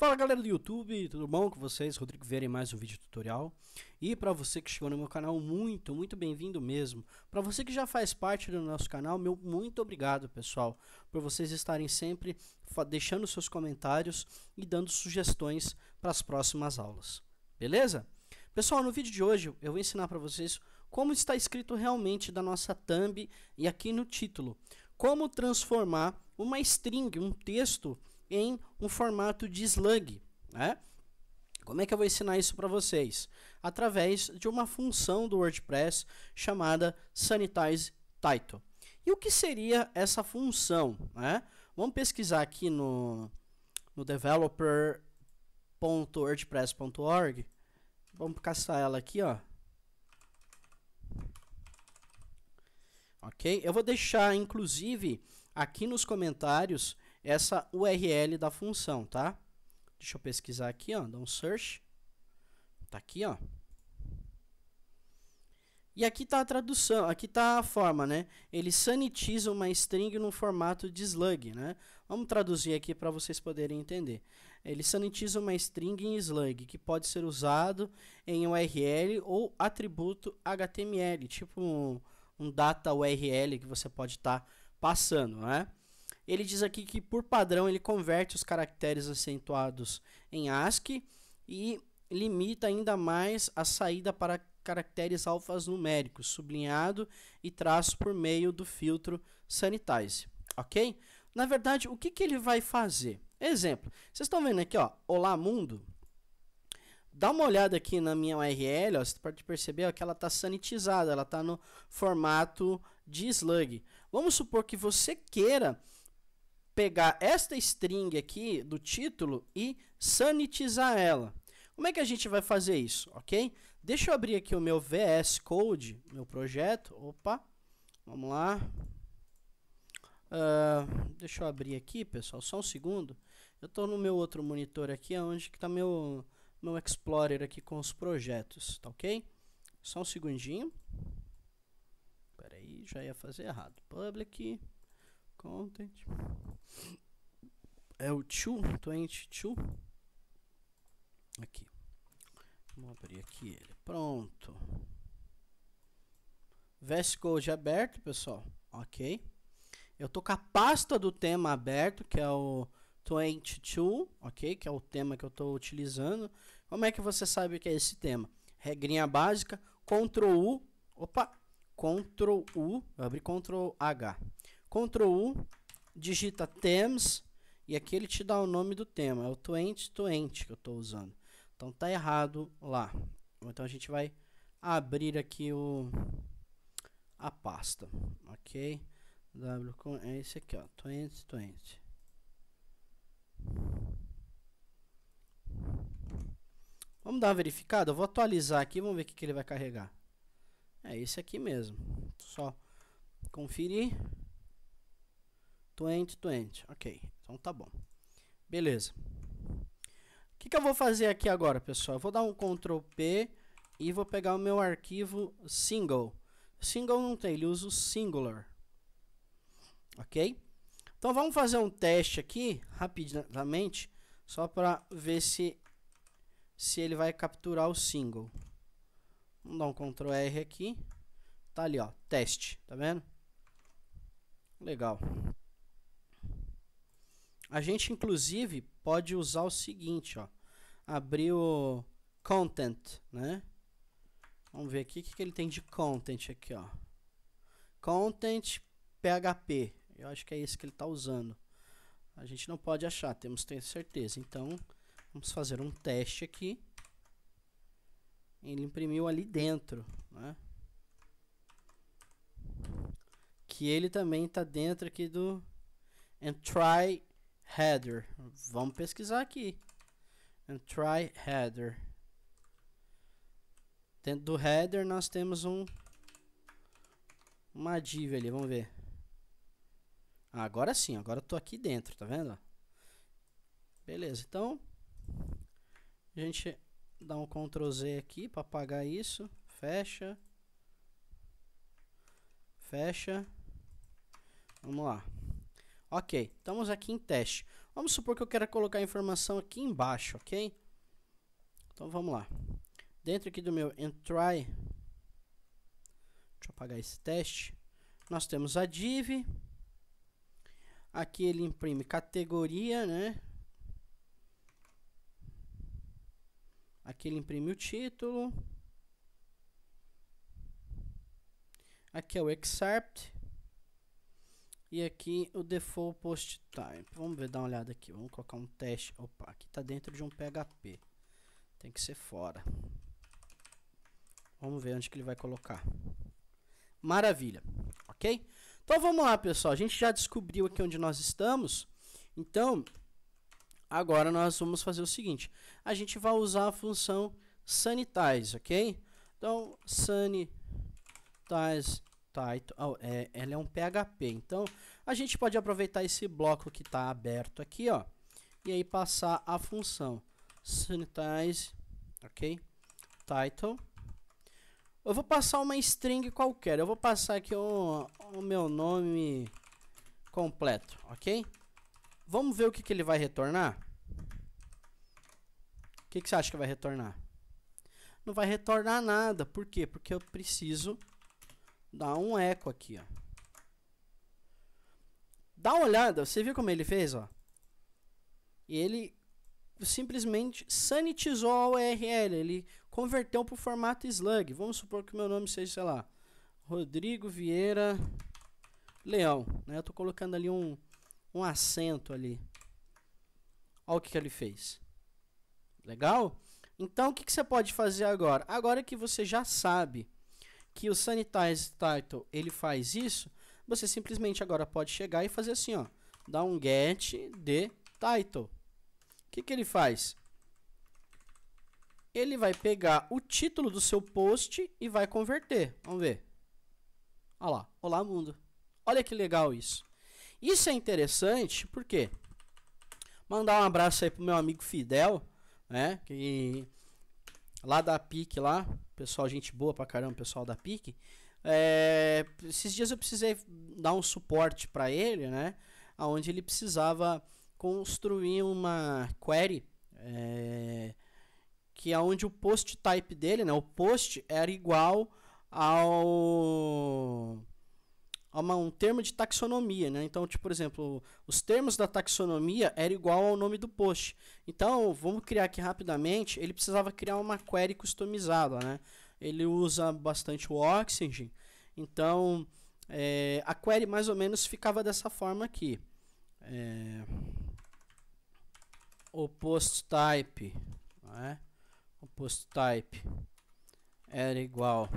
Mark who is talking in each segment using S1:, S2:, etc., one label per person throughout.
S1: Fala galera do YouTube, tudo bom com vocês? Rodrigo Vieira em mais um vídeo tutorial. E para você que chegou no meu canal, muito, muito bem-vindo mesmo. Para você que já faz parte do nosso canal, meu muito obrigado, pessoal, por vocês estarem sempre deixando seus comentários e dando sugestões para as próximas aulas. Beleza? Pessoal, no vídeo de hoje eu vou ensinar para vocês como está escrito realmente da nossa thumb e aqui no título. Como transformar uma string, um texto em um formato de slug, né? Como é que eu vou ensinar isso para vocês? Através de uma função do WordPress chamada sanitize title. E o que seria essa função? Né? Vamos pesquisar aqui no, no developer.wordpress.org. Vamos caçar ela aqui, ó. Ok? Eu vou deixar, inclusive, aqui nos comentários essa URL da função, tá? Deixa eu pesquisar aqui, ó, dá um search. Tá aqui, ó. E aqui tá a tradução, aqui tá a forma, né? Ele sanitiza uma string no formato de slug, né? Vamos traduzir aqui para vocês poderem entender. Ele sanitiza uma string em slug, que pode ser usado em URL ou atributo HTML, tipo um, um data URL que você pode estar tá passando, né? Ele diz aqui que por padrão ele converte os caracteres acentuados em ASCII e limita ainda mais a saída para caracteres alfanuméricos, sublinhado e traço por meio do filtro sanitize, ok? Na verdade, o que, que ele vai fazer? Exemplo, vocês estão vendo aqui, ó, Olá Mundo. Dá uma olhada aqui na minha URL, ó, você pode perceber ó, que ela está sanitizada, ela está no formato de slug. Vamos supor que você queira pegar esta string aqui do título e sanitizar ela. Como é que a gente vai fazer isso, ok? Deixa eu abrir aqui o meu VS Code, meu projeto. Opa, vamos lá. Uh, deixa eu abrir aqui, pessoal, só um segundo. Eu estou no meu outro monitor aqui, é onde que está meu, meu Explorer aqui com os projetos, tá ok? Só um segundinho. Peraí, já ia fazer errado. Public content é o two, 22 aqui vamos abrir aqui ele, pronto VS Code aberto pessoal, ok eu tô com a pasta do tema aberto que é o 22, ok, que é o tema que eu tô utilizando como é que você sabe que é esse tema? regrinha básica, Ctrl U opa, Ctrl U, abre Ctrl H Ctrl U, digita Themes, e aqui ele te dá o nome do tema. É o 2020 que eu estou usando. Então tá errado lá. Então a gente vai abrir aqui o a pasta, ok? W com é esse aqui, ó, 20, Vamos dar uma verificada? Eu vou atualizar aqui, vamos ver o que, que ele vai carregar. É esse aqui mesmo. Só conferir. 20, 20. Ok, então tá bom. Beleza. O que, que eu vou fazer aqui agora, pessoal? Eu vou dar um Ctrl P e vou pegar o meu arquivo single. Single não tem, ele usa o singular. Ok? Então vamos fazer um teste aqui, rapidamente, só para ver se, se ele vai capturar o single. Vamos dar um Ctrl R aqui. Tá ali, ó, teste, tá vendo? Legal. A gente, inclusive, pode usar o seguinte, ó. Abrir o content, né? Vamos ver aqui o que, que ele tem de content aqui, ó. Content PHP. Eu acho que é esse que ele está usando. A gente não pode achar, temos ter certeza. Então, vamos fazer um teste aqui. Ele imprimiu ali dentro, né? Que ele também está dentro aqui do and try header. Vamos pesquisar aqui. And try header. Dentro do header nós temos um uma div ali, vamos ver. Ah, agora sim, agora eu tô aqui dentro, tá vendo? Beleza, então a gente dá um Ctrl Z aqui para apagar isso, fecha, fecha, vamos lá. Ok, estamos aqui em teste. Vamos supor que eu quero colocar a informação aqui embaixo, ok? Então vamos lá. Dentro aqui do meu entry, deixa eu apagar esse teste. Nós temos a div. Aqui ele imprime categoria, né? Aqui ele imprime o título. Aqui é o excerpt. E aqui o default post type. Vamos ver, dar uma olhada aqui. Vamos colocar um teste. Opa, aqui está dentro de um PHP. Tem que ser fora. Vamos ver onde que ele vai colocar. Maravilha, ok? Então vamos lá, pessoal. A gente já descobriu aqui onde nós estamos. Então, agora nós vamos fazer o seguinte. A gente vai usar a função sanitize, ok? Então, sanitize Title. Tá, então, é, ela é um PHP. Então, a gente pode aproveitar esse bloco que está aberto aqui, ó. E aí passar a função sanitize, ok? Title. Eu vou passar uma string qualquer. Eu vou passar aqui o, o meu nome completo, ok? Vamos ver o que, que ele vai retornar? O que, que você acha que vai retornar? Não vai retornar nada. Por quê? Porque eu preciso Dá um eco aqui, ó. Dá uma olhada, você viu como ele fez, ó? ele simplesmente sanitizou a URL, ele converteu para o formato slug. Vamos supor que o meu nome seja, sei lá, Rodrigo Vieira Leão, né? Eu estou colocando ali um, um acento ali. Olha o que, que ele fez. Legal? Então, o que, que você pode fazer agora? Agora que você já sabe que o Sanitize Title ele faz isso, você simplesmente agora pode chegar e fazer assim, ó, dar um get de title. O que, que ele faz? Ele vai pegar o título do seu post e vai converter. Vamos ver. Olha lá, olá mundo. Olha que legal isso. Isso é interessante porque mandar um abraço aí pro meu amigo Fidel, né, que lá da PIC lá, pessoal, gente boa pra caramba, pessoal da PIC. É, eh, esses dias eu precisei dar um suporte para ele, né? Onde ele precisava construir uma query é, que é onde o post type dele, né? O post era igual ao uma, um termo de taxonomia, né? Então, tipo, por exemplo, os termos da taxonomia era igual ao nome do post. Então, vamos criar aqui rapidamente. Ele precisava criar uma query customizada, né? Ele usa bastante o Oxygen. Então, é, a query mais ou menos ficava dessa forma aqui. É, o post type, né? O post type era igual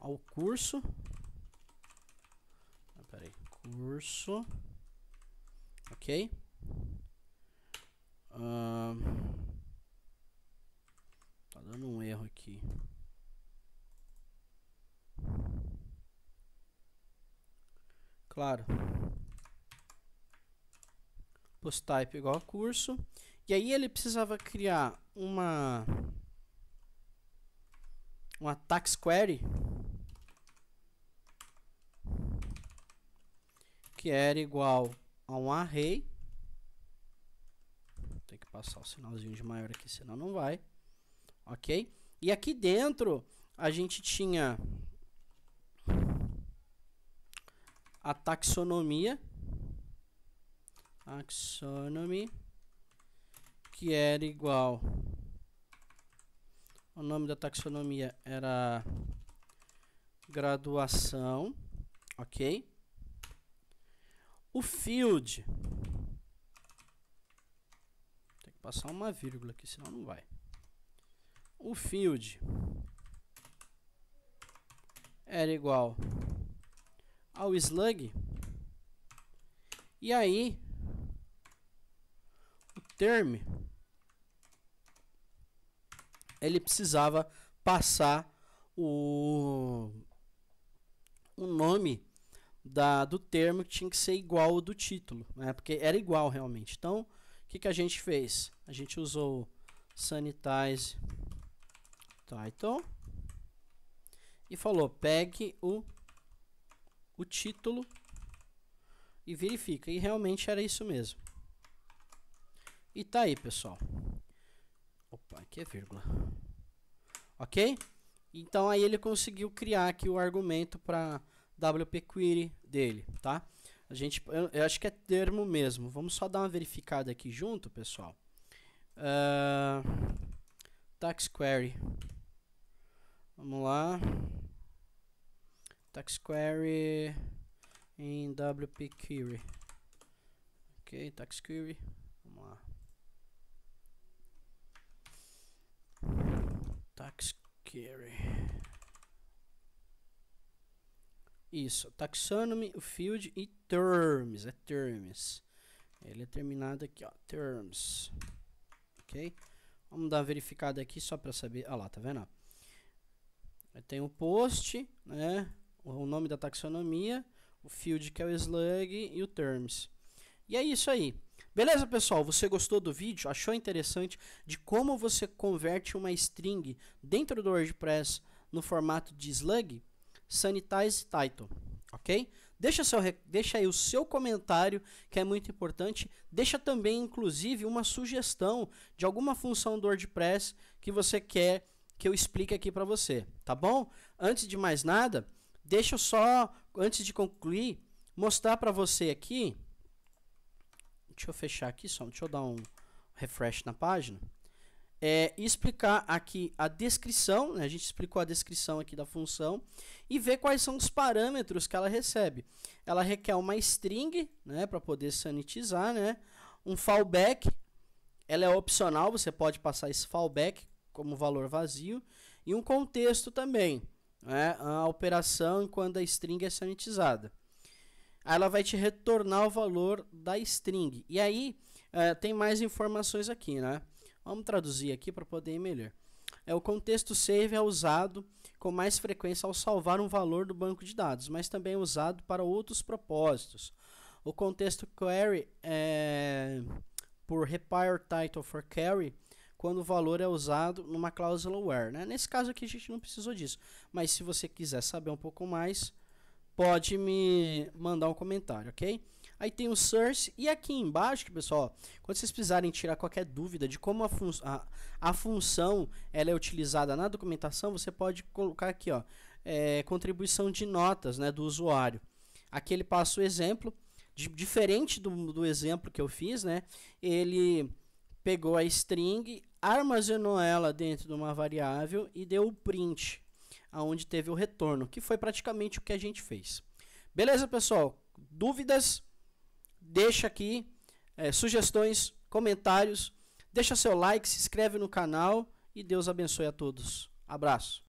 S1: ao curso curso, ok? Ah, tá dando um erro aqui. Claro. Post type igual a curso. E aí ele precisava criar uma um ataque query que era igual a um array. Vou ter que passar o sinalzinho de maior aqui, senão não vai. Ok? E aqui dentro a gente tinha a taxonomia. Taxonomy. Que era igual. O nome da taxonomia era graduação, ok? O field. Tem que passar uma vírgula aqui, senão não vai. O field era igual ao slug. E aí, o term, ele precisava passar o, o nome da, do termo que tinha que ser igual ao do título, né? porque era igual realmente. Então, o que, que a gente fez? A gente usou sanitize title tá, então. e falou pegue o, o título e verifica. E realmente era isso mesmo. E tá aí, pessoal. Opa, aqui é vírgula. Ok? Então aí ele conseguiu criar aqui o argumento para WP Query dele, tá? A gente, eu, eu, acho que é termo mesmo. Vamos só dar uma verificada aqui junto, pessoal. Uh, tax query. Vamos lá. Tax query em WP Query. Ok, tax query. Vamos lá. Tax query. Isso, taxonomy, field e terms, é terms. Ele é terminado aqui, ó, terms. OK? Vamos dar uma verificada aqui só para saber. Ah lá, tá vendo? Tem o post, né? O nome da taxonomia, o field que é o slug e o terms. E é isso aí. Beleza, pessoal? Você gostou do vídeo? Achou interessante de como você converte uma string dentro do WordPress no formato de slug? Sanitize Title, ok? Deixa, seu, deixa aí o seu comentário, que é muito importante. Deixa também, inclusive, uma sugestão de alguma função do WordPress que você quer que eu explique aqui para você, tá bom? Antes de mais nada, deixa eu só, antes de concluir, mostrar para você aqui. Deixa eu fechar aqui só, deixa eu dar um refresh na página é, explicar aqui a descrição, né? a gente explicou a descrição aqui da função, e ver quais são os parâmetros que ela recebe. Ela requer uma string, né, para poder sanitizar, né, um fallback, ela é opcional, você pode passar esse fallback como valor vazio, e um contexto também, né, a operação quando a string é sanitizada. ela vai te retornar o valor da string. E aí, é, tem mais informações aqui, né? Vamos traduzir aqui para poder ir melhor. É, o contexto save é usado com mais frequência ao salvar um valor do banco de dados, mas também é usado para outros propósitos. O contexto query é por repair title for carry quando o valor é usado numa cláusula where. Né? Nesse caso aqui a gente não precisou disso, mas se você quiser saber um pouco mais, pode me mandar um comentário, ok? Aí tem o source e aqui embaixo, que, pessoal, quando vocês precisarem tirar qualquer dúvida de como a, fun a, a função ela é utilizada na documentação, você pode colocar aqui, ó, é, contribuição de notas, né, do usuário. Aqui ele passa o exemplo, de, diferente do, do exemplo que eu fiz, né, ele pegou a string, armazenou ela dentro de uma variável e deu o print, aonde teve o retorno, que foi praticamente o que a gente fez. Beleza, pessoal? Dúvidas? deixa aqui é, sugestões, comentários, deixa seu like, se inscreve no canal e Deus abençoe a todos. Abraço.